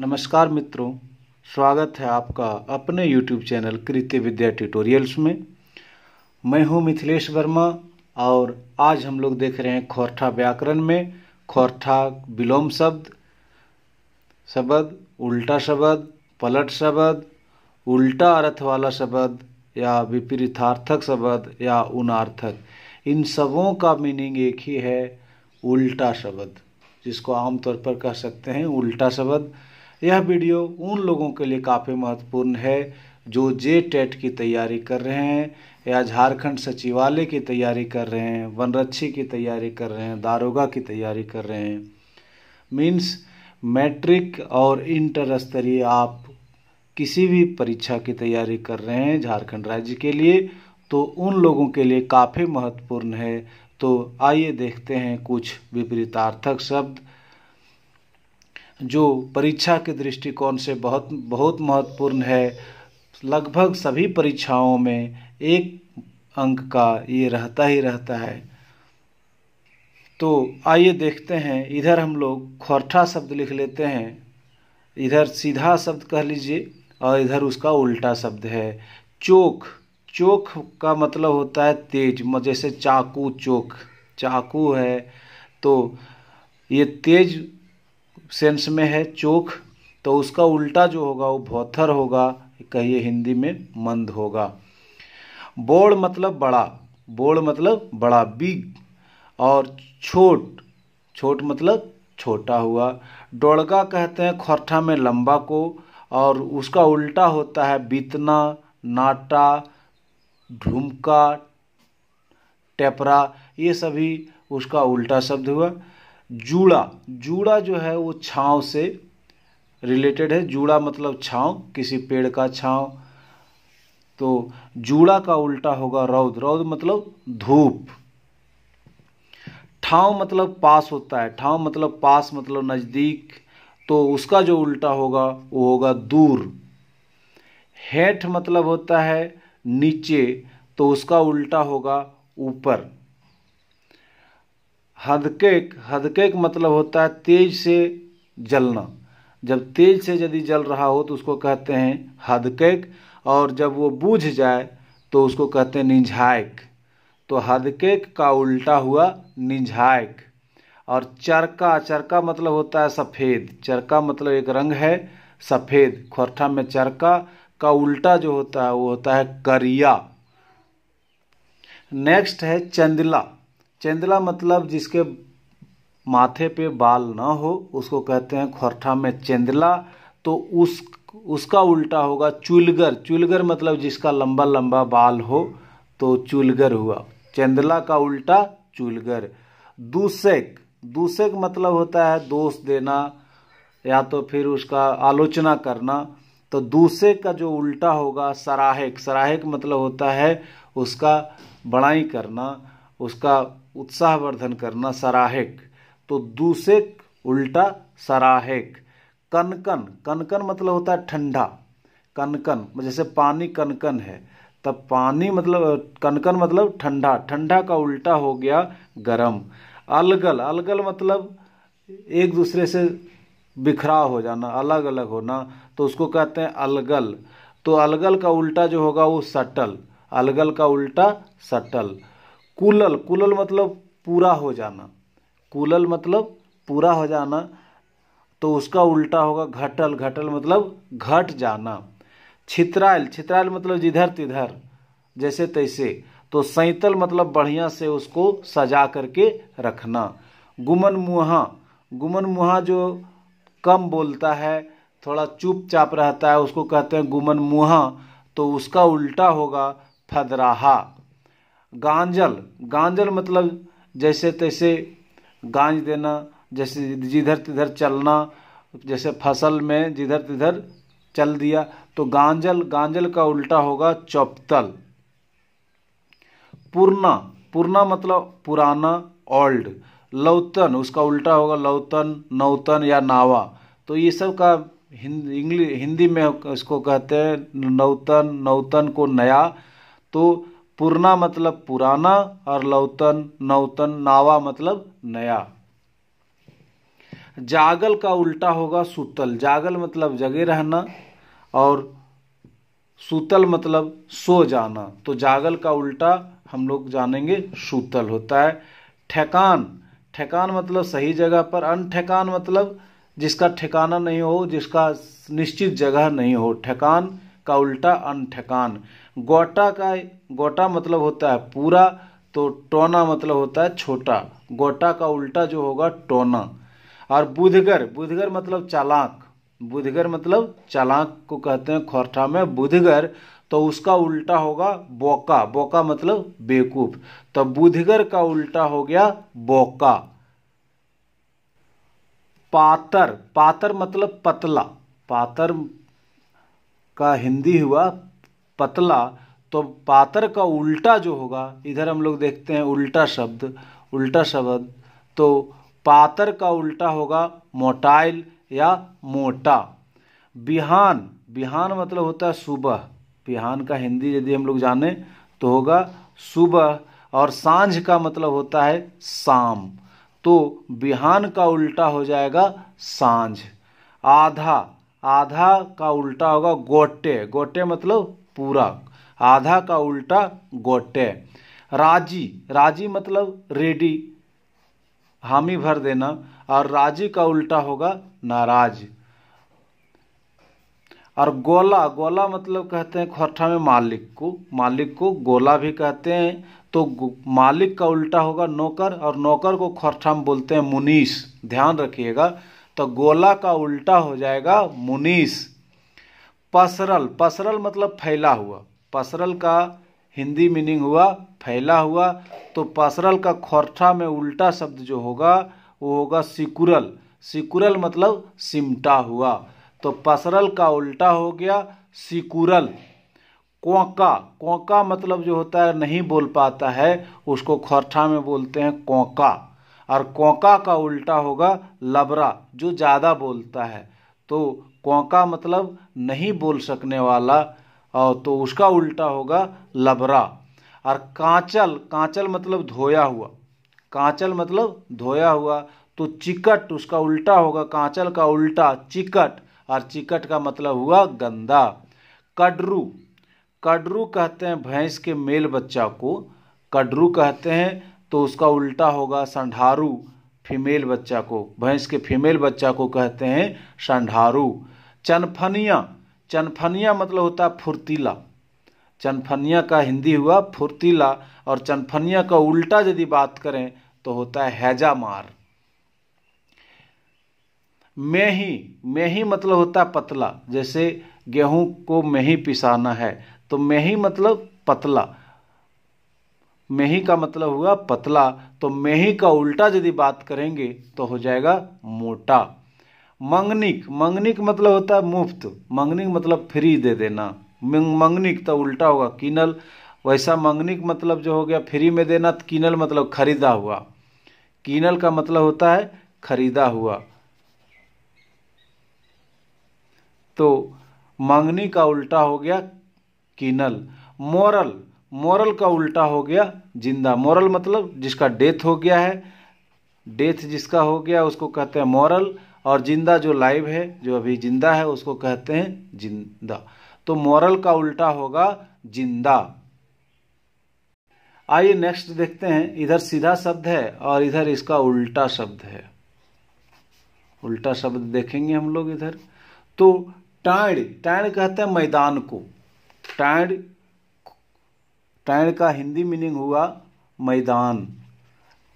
नमस्कार मित्रों स्वागत है आपका अपने YouTube चैनल कृत्य विद्या ट्यूटोरियल्स में मैं हूं मिथिलेश वर्मा और आज हम लोग देख रहे हैं खोरठा व्याकरण में खोरठा विलोम शब्द शब्द उल्टा शब्द पलट शब्द उल्टा अर्थ वाला शब्द या विपरीतार्थक शब्द या उनार्थक इन सबों का मीनिंग एक ही है उल्टा शब्द जिसको आमतौर पर कह सकते हैं उल्टा शब्द यह वीडियो उन लोगों के लिए काफ़ी महत्वपूर्ण है जो जे टेट की तैयारी कर रहे हैं या झारखंड सचिवालय की तैयारी कर रहे हैं वनरक्षी की तैयारी कर रहे हैं दारोगा की तैयारी कर रहे हैं मीन्स मैट्रिक और इंटर स्तरीय आप किसी भी परीक्षा की तैयारी कर रहे हैं झारखंड राज्य के लिए तो उन लोगों के लिए काफ़ी महत्वपूर्ण है तो आइए देखते हैं कुछ विपरीतार्थक शब्द जो परीक्षा के दृष्टिकोण से बहुत बहुत महत्वपूर्ण है लगभग सभी परीक्षाओं में एक अंक का ये रहता ही रहता है तो आइए देखते हैं इधर हम लोग खोरठा शब्द लिख लेते हैं इधर सीधा शब्द कह लीजिए और इधर उसका उल्टा शब्द है चोक चोक का मतलब होता है तेज जैसे चाकू चोक चाकू है तो ये तेज सेंस में है चोख तो उसका उल्टा जो होगा वो भौथर होगा कहिए हिंदी में मंद होगा बोड़ मतलब बड़ा बोड़ मतलब बड़ा बिग और छोट छोट मतलब छोटा हुआ डोड़गा कहते हैं खोरठा में लंबा को और उसका उल्टा होता है बीतना नाटा ढुमका टेपरा ये सभी उसका उल्टा शब्द हुआ जूड़ा जूड़ा जो है वो छाँव से रिलेटेड है जूड़ा मतलब छाँव किसी पेड़ का छाँव तो जूड़ा का उल्टा होगा रौद रौद मतलब धूप ठाव मतलब पास होता है ठाव मतलब पास मतलब नज़दीक तो उसका जो उल्टा होगा वो होगा दूर हेठ मतलब होता है नीचे तो उसका उल्टा होगा ऊपर हदकेक हदकेक मतलब होता है तेज से जलना जब तेज से यदि जल रहा हो तो उसको कहते हैं हदकेक और जब वो बूझ जाए तो उसको कहते हैं निझायक तो हदकेक का उल्टा हुआ निझायक और चरका चरका मतलब होता है सफ़ेद चरका मतलब एक रंग है सफ़ेद खोरठा में चरका का उल्टा जो होता है वो होता है करिया नेक्स्ट है चंदला चंदला मतलब जिसके माथे पे बाल ना हो उसको कहते हैं खोरठा में चंदला तो उस उसका उल्टा होगा चुलगर चुलगर मतलब जिसका लंबा लंबा बाल हो तो चुलगर हुआ चंदला का उल्टा चुलगर दूसेक दूसेक मतलब होता है दोष देना या तो फिर उसका आलोचना करना तो दूसरे का जो उल्टा होगा सराहक सराहक मतलब होता है उसका बड़ाई करना उसका उत्साहवर्धन करना सराहक तो दूसरे उल्टा सराहक कनकन कनकन मतलब होता है ठंडा कनकन जैसे पानी कनकन है तब पानी मतलब कनकन मतलब ठंडा ठंडा का उल्टा हो गया गरम अलगल अलगल मतलब एक दूसरे से बिखराव हो जाना अलग अलग होना तो उसको कहते हैं अलगल तो अलगल का उल्टा जो होगा वो सटल अलगल का उल्टा सटल कुलल कुलल मतलब पूरा हो जाना कुलल मतलब पूरा हो जाना तो उसका उल्टा होगा घटल घटल मतलब घट जाना छित्रायल छित्रायल मतलब जिधर तिधर जैसे तैसे तो सैतल मतलब बढ़िया से उसको सजा करके रखना गुमन मुहा गुमन मुहा जो कम बोलता है थोड़ा चुपचाप रहता है उसको कहते हैं गुमन मुहा तो उसका उल्टा होगा फदराहा गांजल गांजल मतलब जैसे तैसे गांज देना जैसे जिधर तिधर चलना जैसे फसल में जिधर तिधर चल दिया तो गांजल गांजल का उल्टा होगा चौपतल पुरना पुरना मतलब पुराना ओल्ड लौतन उसका उल्टा होगा लौतन नौतन या नावा तो ये सब का हिंदी हिंदी में इसको कहते हैं नौतन नौतन को नया तो पुरना मतलब पुराना और लौतन नौतन नावा मतलब नया जागल का उल्टा होगा सूतल जागल मतलब जगे रहना और सूतल मतलब सो जाना तो जागल का उल्टा हम लोग जानेंगे सूतल होता है ठेकान ठेकान मतलब सही जगह पर अन ठेकान मतलब जिसका ठिकाना नहीं हो जिसका निश्चित जगह नहीं हो ठेकान का उल्टा अनठकान गोटा का गोटा मतलब होता है पूरा तो टोना मतलब होता है छोटा गोटा का उल्टा जो होगा टोना और बुधगर बुधगर मतलब चालाक बुधगर मतलब चालाक को कहते हैं खोरठा में बुधगर तो उसका उल्टा होगा बोका बोका मतलब बेकूफ तो बुधगर का उल्टा हो गया बोका पातर पातर मतलब पतला पातर का हिंदी हुआ पतला तो पातर का उल्टा जो होगा इधर हम लोग देखते हैं उल्टा शब्द उल्टा शब्द तो पातर का उल्टा होगा मोटाइल या मोटा बिहान बिहान मतलब होता है सुबह बिहान का हिंदी यदि हम लोग जाने तो होगा सुबह और सांझ का मतलब होता है शाम तो बिहान का उल्टा हो जाएगा सांझ आधा आधा का उल्टा होगा गोटे गोटे मतलब पूरा आधा का उल्टा गोटे राजी राजी मतलब रेडी हामी भर देना और राजी का उल्टा होगा नाराज और गोला गोला मतलब कहते हैं खोरठा में मालिक को मालिक को गोला भी कहते हैं तो मालिक का उल्टा होगा नौकर और नौकर को खोरठा में बोलते हैं मुनीस ध्यान रखिएगा तो गोला का उल्टा हो जाएगा मुनीस पसरल पसरल मतलब फैला हुआ पसरल का हिंदी मीनिंग हुआ फैला हुआ तो पसरल का खोरठा में उल्टा शब्द जो होगा वो होगा सिकुरल सिकुरल मतलब सिमटा हुआ तो पसरल का उल्टा हो गया सिकुरल कोका कोका मतलब जो होता है नहीं बोल पाता है उसको खोरठा में बोलते हैं कोका और कोका का उल्टा होगा लबरा जो ज़्यादा बोलता है तो कोंका मतलब नहीं बोल सकने वाला और तो उसका उल्टा होगा लबरा और कांचल कांचल मतलब धोया हुआ कांचल मतलब धोया हुआ तो चिकट उसका उल्टा होगा कांचल का उल्टा चिकट और चिकट का मतलब हुआ गंदा कडरू कडरू कहते हैं भैंस के मेल बच्चा को कडरू कहते हैं तो उसका उल्टा होगा संढारू फीमेल बच्चा को भैंस के फीमेल बच्चा को कहते हैं संढारू चनफनिया चनफनिया मतलब होता है फुर्तीला चनफनिया का हिंदी हुआ फुर्तीला और चनफनिया का उल्टा यदि बात करें तो होता है हैजा मार मेही मेही मतलब होता है पतला जैसे गेहूं को मेही पिसाना है तो मेही मतलब पतला मेही का मतलब हुआ पतला तो मेही का उल्टा यदि बात करेंगे तो हो जाएगा मोटा मंगनिक मंगनिक मतलब होता है मुफ्त मंगनिक मतलब फ्री दे देना मंगनिक तो उल्टा होगा किनल वैसा मंगनिक मतलब जो हो गया फ्री में देना तो किनल मतलब खरीदा हुआ किनल का मतलब होता है खरीदा हुआ तो मंगनी का उल्टा हो गया किनल मोरल मॉरल का उल्टा हो गया जिंदा मॉरल मतलब जिसका डेथ हो गया है डेथ जिसका हो गया उसको कहते हैं मॉरल और जिंदा जो लाइव है जो अभी जिंदा है उसको कहते हैं जिंदा तो मॉरल का उल्टा होगा जिंदा आइए नेक्स्ट देखते हैं इधर सीधा शब्द है और इधर इसका उल्टा शब्द है उल्टा शब्द देखेंगे हम लोग इधर तो टाइड टाइड कहते हैं मैदान को टाइड टैण का हिंदी मीनिंग हुआ मैदान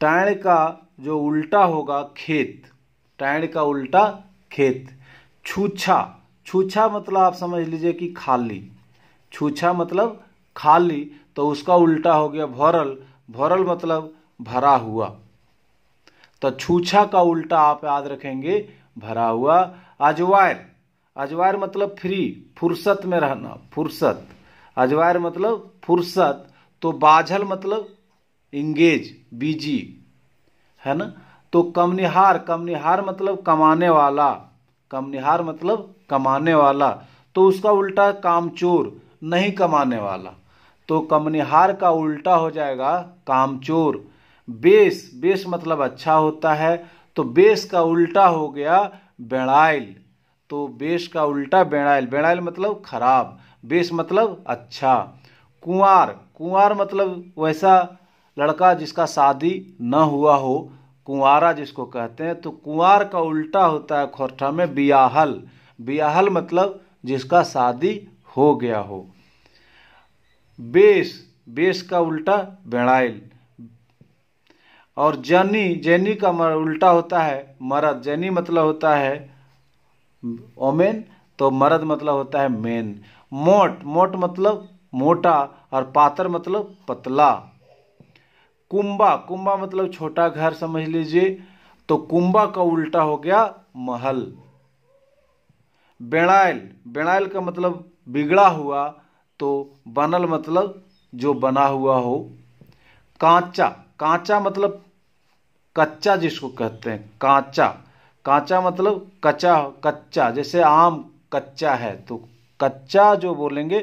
टैण का जो उल्टा होगा खेत टैण का उल्टा खेत छूछा छूछा मतलब आप समझ लीजिए कि खाली छूछा मतलब खाली तो उसका उल्टा हो गया भरल भरल मतलब भरा हुआ तो छूछा का उल्टा आप याद रखेंगे भरा हुआ अजवायर अजवायर मतलब फ्री फुर्सत में रहना फुर्सत अजवायर मतलब फुर्सत तो बाझल मतलब इंगेज बीजी है ना तो कमनिहार कमनिहार मतलब कमाने वाला कमनिहार मतलब कमाने वाला तो उसका उल्टा कामचोर नहीं कमाने वाला तो कमनिहार का उल्टा हो जाएगा कामचोर बेस बेस मतलब अच्छा होता है तो बेस का उल्टा हो गया बेड़ाइल तो बेस का उल्टा बेड़ाइल बेड़ाइल मतलब खराब बेस मतलब अच्छा कुंवर कुंवर मतलब वैसा लड़का जिसका शादी न हुआ हो कुंवारा जिसको कहते हैं तो कुंवार का उल्टा होता है खोरठा में बियाहल बियाहल मतलब जिसका शादी हो गया हो बेस बेस का उल्टा बेड़ाइल और जनी जैनी का उल्टा होता है मरद जैनी मतलब होता है ओमेन तो मरद मतलब होता है मेन मोट मोट मतलब मोटा और पातर मतलब पतला कुंबा कुंबा मतलब छोटा घर समझ लीजिए तो कुंबा का उल्टा हो गया महल बेड़ाइल बेड़ाइल का मतलब बिगड़ा हुआ तो बनल मतलब जो बना हुआ हो कांचा कांचा मतलब कच्चा जिसको कहते हैं कांचा कांचा मतलब कच्चा कच्चा जैसे आम कच्चा है तो कच्चा जो बोलेंगे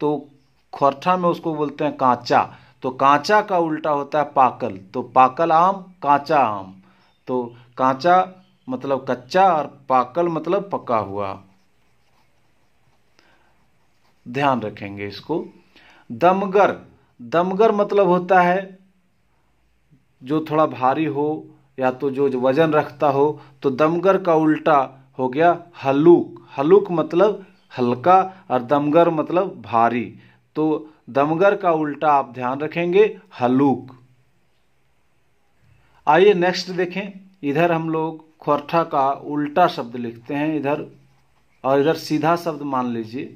तो खोरठा में उसको बोलते हैं कांचा तो कांचा का उल्टा होता है पाकल तो पाकल आम कांचा आम तो कांचा मतलब कच्चा और पाकल मतलब पका हुआ ध्यान रखेंगे इसको दमगर दमगर मतलब होता है जो थोड़ा भारी हो या तो जो, वजन रखता हो तो दमगर का उल्टा हो गया हलूक हलूक मतलब हल्का और दमगर मतलब भारी तो दमगर का उल्टा आप ध्यान रखेंगे हलूक आइए नेक्स्ट देखें इधर हम लोग खोरठा का उल्टा शब्द लिखते हैं इधर और इधर सीधा शब्द मान लीजिए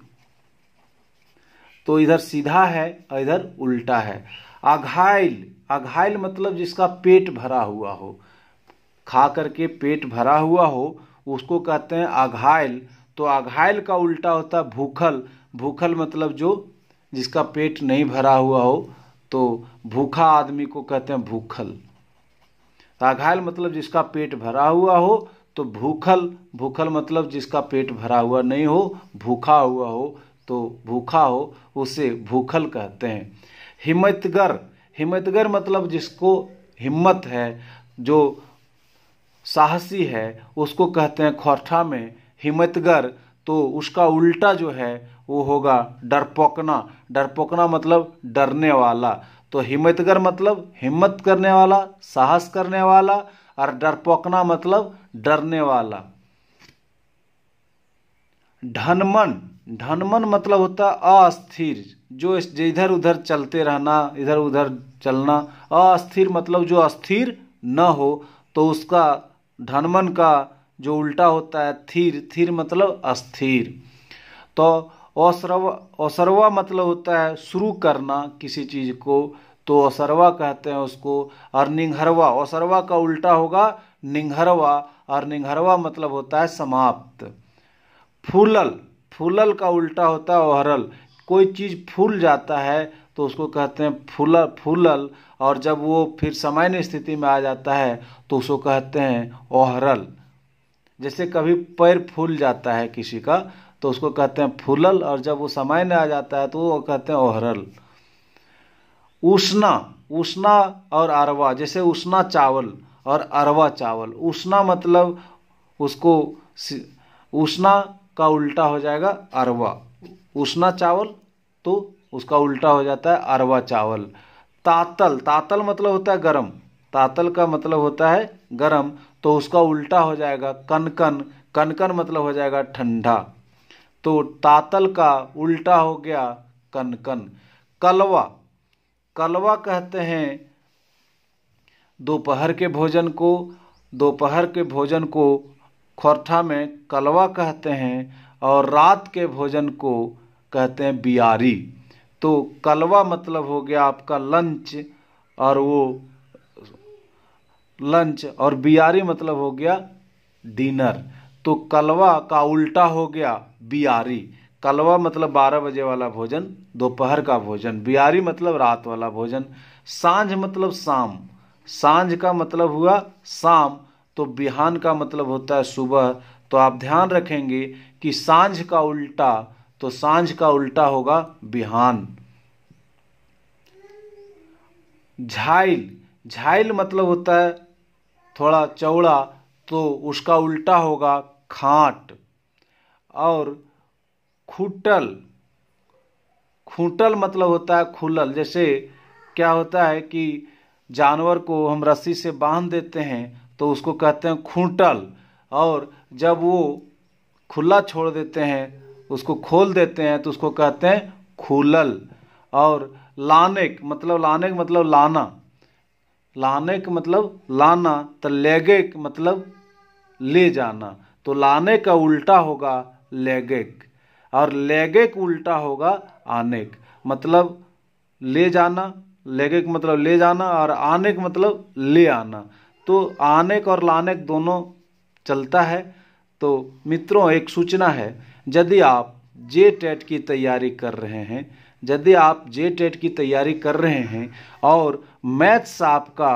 तो इधर सीधा है और इधर उल्टा है अघायल अघायल मतलब जिसका पेट भरा हुआ हो खा करके पेट भरा हुआ हो उसको कहते हैं अघायल तो आघायल का उल्टा होता है भूखल भूखल मतलब जो जिसका पेट नहीं भरा हुआ हो तो भूखा आदमी को कहते हैं भूखल अघायल तो मतलब जिसका पेट भरा हुआ हो तो भूखल भूखल मतलब जिसका पेट भरा हुआ नहीं हो भूखा हुआ हो तो भूखा हो उसे भूखल कहते हैं हिम्मतगर हिम्मतगर मतलब जिसको हिम्मत है जो साहसी है उसको कहते हैं खोरठा में हिम्मतगर तो उसका उल्टा जो है वो होगा डरपोकना डरपोकना मतलब डरने वाला तो हिम्मतगर मतलब हिम्मत करने वाला साहस करने वाला और डरपोकना मतलब डरने वाला धनमन धनमन मतलब होता अस्थिर जो इधर उधर चलते रहना इधर उधर चलना अस्थिर मतलब जो अस्थिर न हो तो उसका धनमन का जो उल्टा होता है थीर थीर मतलब अस्थिर तो असरव असरवा मतलब होता है शुरू करना किसी चीज़ को तो असरवा कहते हैं उसको और निंघरवा असरवा का उल्टा होगा निंघरवा और निंघरवा मतलब होता है समाप्त फूलल फूलल का उल्टा होता है ओहरल कोई चीज़ फूल जाता है तो उसको कहते हैं फूल फूलल और जब वो फिर सामान्य स्थिति में आ जाता है तो उसको कहते हैं ओहरल जैसे कभी पैर फूल जाता है किसी का तो उसको कहते हैं फूलल और जब वो समय नहीं आ जाता है तो वो कहते हैं ओहरल उष्णा उष्णा और अरवा जैसे उष्णा चावल और अरवा चावल उष्णा मतलब उसको उष्णा का उल्टा हो जाएगा अरवा उष्णा चावल तो उसका उल्टा हो जाता है अरवा चावल तातल तातल मतलब होता है गरम तातल का मतलब होता है गरम तो उसका उल्टा हो जाएगा कनकन कनकन मतलब हो जाएगा ठंडा तो तातल का उल्टा हो गया कनकन कलवा कलवा कहते हैं दोपहर के भोजन को दोपहर के भोजन को खोरठा में कलवा कहते हैं और रात के भोजन को कहते हैं बियारी तो कलवा मतलब हो गया आपका लंच और वो लंच और बियारी मतलब हो गया डिनर तो कलवा का उल्टा हो गया बियारी कलवा मतलब बारह बजे वाला भोजन दोपहर का भोजन बियारी मतलब रात वाला भोजन सांझ मतलब शाम सांझ का मतलब हुआ शाम तो बिहान का मतलब होता है सुबह तो आप ध्यान रखेंगे कि सांझ का उल्टा तो सांझ का उल्टा होगा बिहान झाइल झाइल मतलब होता है थोड़ा चौड़ा तो उसका उल्टा होगा खाट और खुटल खुटल मतलब होता है खुलल जैसे क्या होता है कि जानवर को हम रस्सी से बांध देते हैं तो उसको कहते हैं खूंटल और जब वो खुला छोड़ देते हैं उसको खोल देते हैं तो उसको कहते हैं खुलल और लानेक मतलब लानेक मतलब लाना लाने का मतलब लाना तो लेगे का मतलब ले जाना तो लाने का उल्टा होगा लेगेक और लेगेक उल्टा होगा आनेक मतलब ले जाना लेगे का मतलब ले जाना और आने का मतलब ले आना तो आनेक और लानेक दोनों चलता है तो मित्रों एक सूचना है यदि आप जे टेट की तैयारी कर रहे हैं यदि आप जे टेट की तैयारी कर रहे हैं और मैथ्स आपका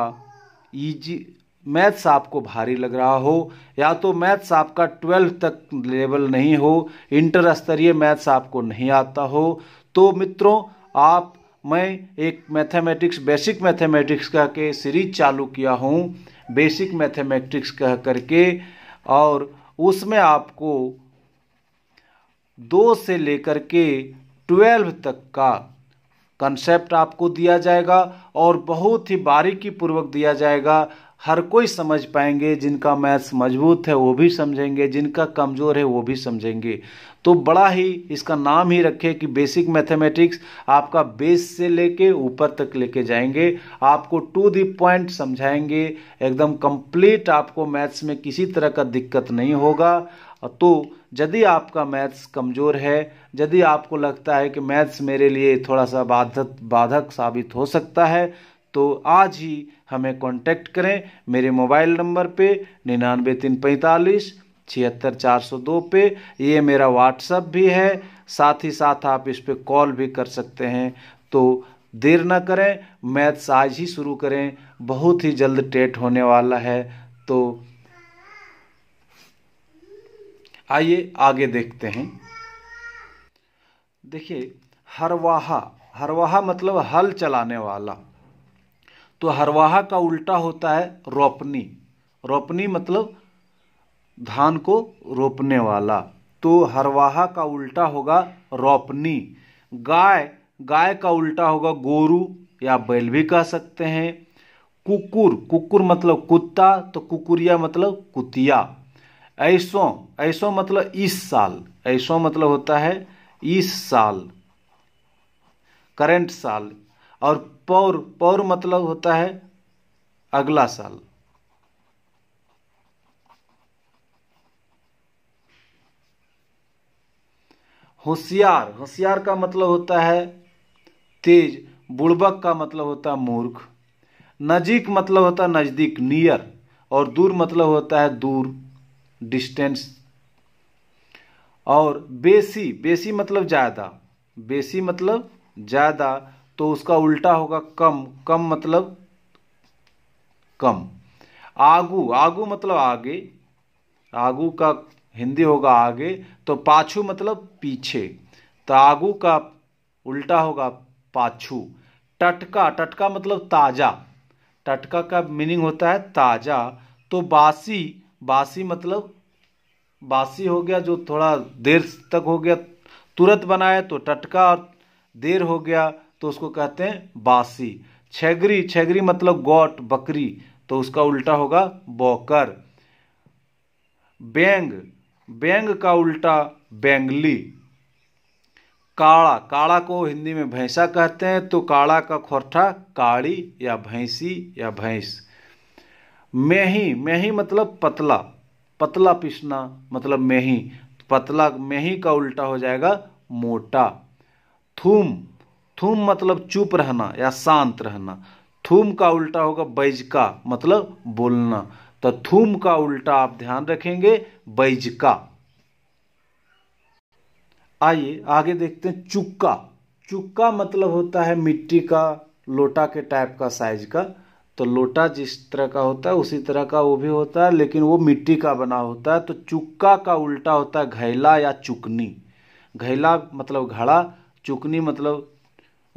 ईजी e मैथ्स आपको भारी लग रहा हो या तो मैथ्स आपका ट्वेल्थ तक लेवल नहीं हो इंटर स्तरीय मैथ्स आपको नहीं आता हो तो मित्रों आप मैं एक मैथमेटिक्स बेसिक मैथमेटिक्स कह के सीरीज चालू किया हूँ बेसिक मैथमेटिक्स कह करके और उसमें आपको दो से लेकर के ट्वेल्व तक का कंसेप्ट आपको दिया जाएगा और बहुत ही बारीकी पूर्वक दिया जाएगा हर कोई समझ पाएंगे जिनका मैथ्स मजबूत है वो भी समझेंगे जिनका कमज़ोर है वो भी समझेंगे तो बड़ा ही इसका नाम ही रखे कि बेसिक मैथमेटिक्स आपका बेस से लेके ऊपर तक लेके जाएंगे आपको टू दी पॉइंट समझाएंगे एकदम कंप्लीट आपको मैथ्स में किसी तरह का दिक्कत नहीं होगा तो यदि आपका मैथ्स कमज़ोर है यदि आपको लगता है कि मैथ्स मेरे लिए थोड़ा सा बाधक बाधक साबित हो सकता है तो आज ही हमें कांटेक्ट करें मेरे मोबाइल नंबर पे निन्यानवे तीन पैंतालीस छिहत्तर चार सौ दो पे ये मेरा व्हाट्सअप भी है साथ ही साथ आप इस पर कॉल भी कर सकते हैं तो देर ना करें मैथ्स आज ही शुरू करें बहुत ही जल्द टेट होने वाला है तो आइए आगे देखते हैं देखिए हरवाहा हरवाहा मतलब हल चलाने वाला तो हरवाहा का उल्टा होता है रोपनी रोपनी मतलब धान को रोपने वाला तो हरवाहा का उल्टा होगा रोपनी गाय गाय का उल्टा होगा गोरू या बैल भी कह सकते हैं कुकुर कुकुर मतलब कुत्ता तो कुकुरिया मतलब कुतिया ऐसो ऐसो मतलब इस साल ऐसो मतलब होता है इस साल करंट साल और पौर पौर मतलब होता है अगला साल होशियार होशियार का मतलब होता है तेज बुड़बक का मतलब होता है मूर्ख नजीक मतलब होता है नज़दीक नियर और दूर मतलब होता है दूर डिस्टेंस और बेसी बेसी मतलब ज़्यादा बेसी मतलब ज़्यादा तो उसका उल्टा होगा कम कम मतलब कम आगू आगू मतलब आगे आगू का हिंदी होगा आगे तो पाछू मतलब पीछे तो आगू का उल्टा होगा पाछू टटका टटका मतलब ताज़ा टटका का मीनिंग होता है ताज़ा तो बासी बासी मतलब बासी हो गया जो थोड़ा देर तक हो गया तुरंत बनाया तो टटका और देर हो गया तो उसको कहते हैं बासी छैगरी छैगरी मतलब गोट बकरी तो उसका उल्टा होगा बौकर बैंग बैंग का उल्टा बैंगली काड़ा काड़ा को हिंदी में भैंसा कहते हैं तो काड़ा का खोरठा काड़ी या भैंसी या भैंस मेही मेही मतलब पतला पतला पिसना मतलब मेही पतला मेही का उल्टा हो जाएगा मोटा थूम थूम मतलब चुप रहना या शांत रहना थूम का उल्टा होगा बैजका मतलब बोलना तो थूम का उल्टा आप ध्यान रखेंगे बैजका आइए आगे देखते हैं चुक्का चुक्का मतलब होता है मिट्टी का लोटा के टाइप का साइज का तो लोटा जिस तरह का होता है उसी तरह का वो भी होता है लेकिन वो मिट्टी का बना होता है तो चुक्का का उल्टा होता है घैला या चुकनी घैला मतलब घड़ा चुकनी मतलब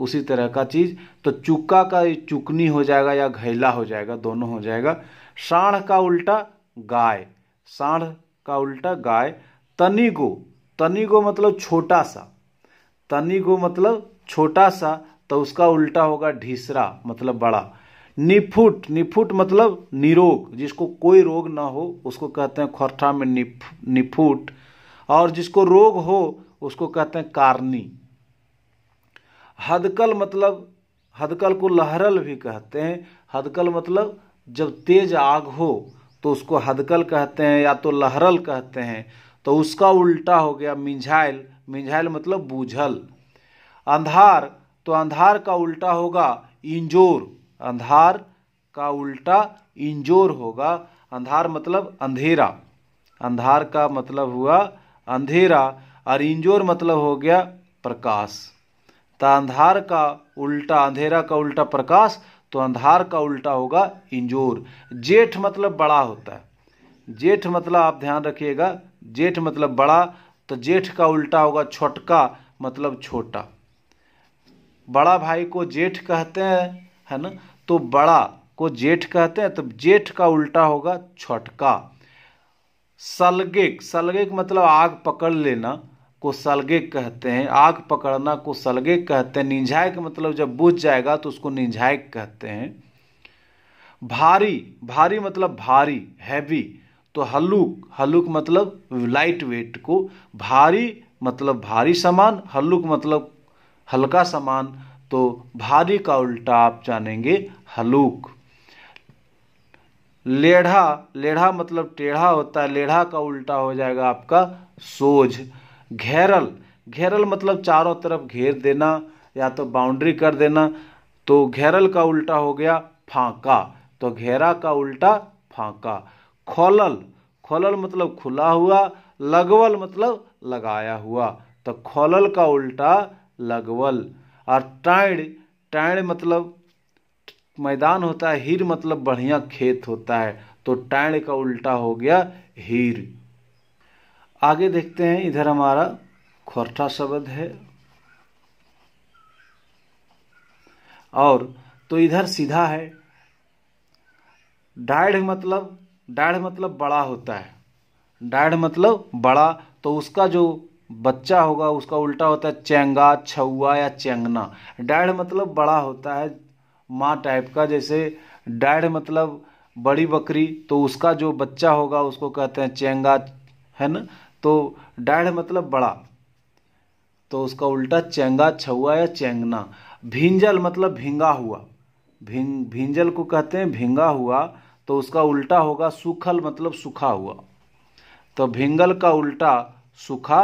उसी तरह का चीज़ तो चुक्का का चुकनी हो जाएगा या घैला हो जाएगा दोनों हो जाएगा साढ़ का उल्टा गाय साढ़ का उल्टा गाय तनिगो तनिगो मतलब छोटा सा तनिगो मतलब छोटा सा तो उसका उल्टा होगा ढीसरा मतलब बड़ा निफुट निफुट मतलब निरोग जिसको कोई रोग ना हो उसको कहते हैं खोरठा में निफ निफुट और जिसको रोग हो उसको कहते हैं कारनी हदकल मतलब हदकल को लहरल भी कहते हैं हदकल मतलब जब तेज आग हो तो उसको हदकल कहते हैं या तो लहरल कहते हैं तो उसका उल्टा हो गया मिंझाइल मिंझाइल मतलब बूझल अंधार तो अंधार का उल्टा होगा इंजोर अंधार का उल्टा इंजोर होगा अंधार मतलब अंधेरा अंधार का मतलब हुआ अंधेरा और इंजोर मतलब हो गया प्रकाश तो अंधार का उल्टा अंधेरा का उल्टा प्रकाश तो अंधार का उल्टा होगा इंजोर जेठ मतलब बड़ा होता है जेठ मतलब आप ध्यान रखिएगा जेठ मतलब बड़ा तो जेठ का उल्टा होगा छोटका मतलब छोटा बड़ा भाई को जेठ कहते हैं है ना तो बड़ा को जेठ कहते हैं तो जेठ का उल्टा होगा छोटका सलगेक सलगेक मतलब आग पकड़ लेना को सलगेक कहते हैं आग पकड़ना को सलगेक कहते हैं निंझायक मतलब जब बुझ जाएगा तो उसको निंझायक कहते हैं भारी भारी मतलब भारी हैवी तो हल्लुक हल्लुक मतलब लाइट वेट को भारी मतलब भारी सामान हल्लुक मतलब हल्का सामान तो भारी का उल्टा आप जानेंगे हलूक लेढ़ा लेढ़ा मतलब टेढ़ा होता है लेढ़ा का उल्टा हो जाएगा आपका सोझ घेरल घेरल मतलब चारों तरफ घेर देना या तो बाउंड्री कर देना तो घेरल का उल्टा हो गया फांका तो घेरा का उल्टा फांका खोलल खोलल मतलब खुला हुआ लगवल मतलब लगाया हुआ तो खोलल का उल्टा लगवल और टाइड टाइड मतलब मैदान होता है हीर मतलब बढ़िया खेत होता है तो टाइड का उल्टा हो गया हीर आगे देखते हैं इधर हमारा खोरठा शब्द है और तो इधर सीधा है डाढ़ मतलब डाढ़ मतलब बड़ा होता है डाढ़ मतलब बड़ा तो उसका जो बच्चा होगा उसका उल्टा होता है चेंगा छुआ या चेंगना डैड मतलब बड़ा होता है माँ टाइप का जैसे डैड मतलब बड़ी बकरी तो उसका जो बच्चा होगा उसको कहते हैं चेंगा है ना तो डैड मतलब बड़ा तो उसका उल्टा चेंगा छुआ या चेंगना भींजल मतलब भिंगा हुआ भिंग भींजल को कहते हैं भिंगा हुआ तो उसका उल्टा होगा सूखल मतलब सूखा हुआ तो भिंगल का उल्टा सूखा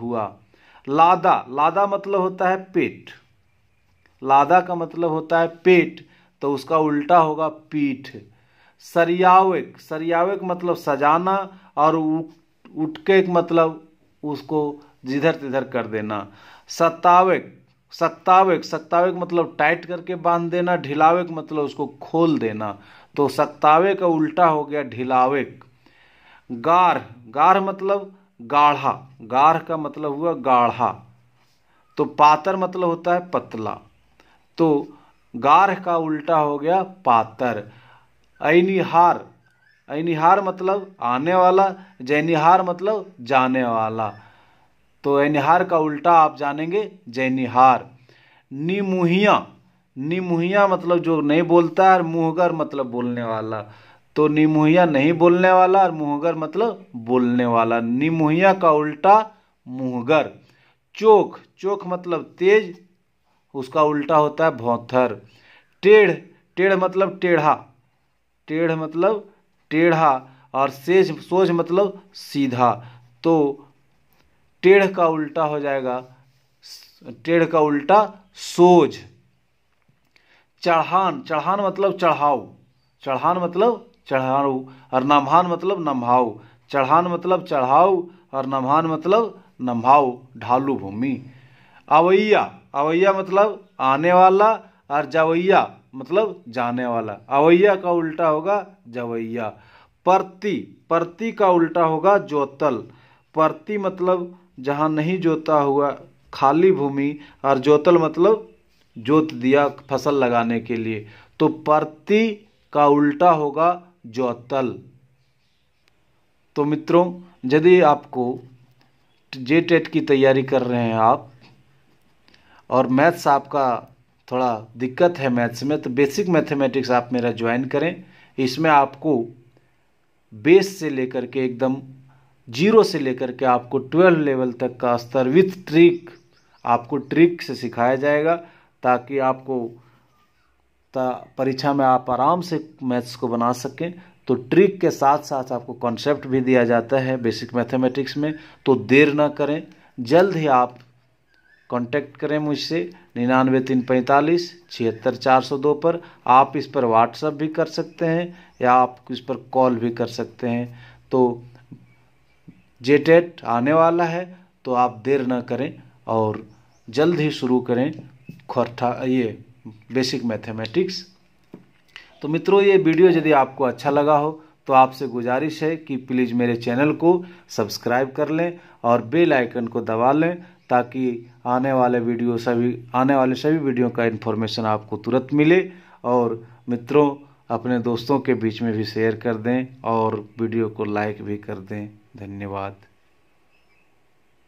हुआ लादा लादा मतलब होता है पेट लादा का मतलब होता है पेट तो उसका उल्टा होगा पीठ सरियावेक सरियावेक मतलब सजाना और एक मतलब उसको जिधर तिधर कर देना सत्तावेक सत्तावेक सत्तावेक मतलब टाइट करके बांध देना ढिलावेक मतलब उसको खोल देना तो सत्तावे का उल्टा हो गया ढिलावेक गार गार मतलब गाढ़ा गाढ़ का मतलब हुआ गाढ़ा तो पातर मतलब होता है पतला तो गाढ़ का उल्टा हो गया पातर ऐनिहार ऐनिहार मतलब आने वाला जैनिहार मतलब जाने वाला तो ऐनिहार का उल्टा आप जानेंगे जैनिहार निमुहिया निमुहिया मतलब जो नहीं बोलता है और मुहगर मतलब बोलने वाला तो निमुहिया नहीं बोलने वाला और मुहगर मतलब बोलने वाला निमुहिया का उल्टा मुहगर चोख चोख मतलब तेज उसका उल्टा होता है भौथर टेढ़ टेढ़ मतलब टेढ़ा टेढ़ मतलब टेढ़ा और सेज सोझ मतलब सीधा तो टेढ़ का उल्टा हो जाएगा टेढ़ का उल्टा सोज चढ़ान चढ़ान मतलब चढ़ाओ चढ़ान मतलब चढ़ाओ और नम्हान मतलब नम्हाओ चढ़ान मतलब चढ़ाओ और नम्हान मतलब नम्हाओ ढालू भूमि अवैया अवैया मतलब आने वाला और जवैया मतलब जाने वाला अवैया का उल्टा होगा जवैया परती परती का उल्टा होगा जोतल परती मतलब जहाँ नहीं जोता हुआ खाली भूमि और जोतल मतलब जोत दिया फसल लगाने के लिए तो परती का उल्टा होगा जौतल तो मित्रों यदि आपको जे टेट की तैयारी कर रहे हैं आप और मैथ्स आपका थोड़ा दिक्कत है मैथ्स में तो बेसिक मैथमेटिक्स आप मेरा ज्वाइन करें इसमें आपको बेस से लेकर के एकदम जीरो से लेकर के आपको ट्वेल्व लेवल तक का स्तर विथ ट्रिक आपको ट्रिक से सिखाया जाएगा ताकि आपको परीक्षा में आप आराम से मैथ्स को बना सकें तो ट्रिक के साथ साथ आपको कॉन्सेप्ट भी दिया जाता है बेसिक मैथमेटिक्स में तो देर ना करें जल्द ही आप कांटेक्ट करें मुझसे निन्यानवे तीन पैंतालीस छिहत्तर चार सौ दो पर आप इस पर व्हाट्सअप भी कर सकते हैं या आप इस पर कॉल भी कर सकते हैं तो जेटेट आने वाला है तो आप देर ना करें और जल्द ही शुरू करें खोरठा ये बेसिक मैथमेटिक्स तो मित्रों ये वीडियो यदि आपको अच्छा लगा हो तो आपसे गुजारिश है कि प्लीज़ मेरे चैनल को सब्सक्राइब कर लें और बेल आइकन को दबा लें ताकि आने वाले वीडियो सभी आने वाले सभी वीडियो का इन्फॉर्मेशन आपको तुरंत मिले और मित्रों अपने दोस्तों के बीच में भी शेयर कर दें और वीडियो को लाइक भी कर दें धन्यवाद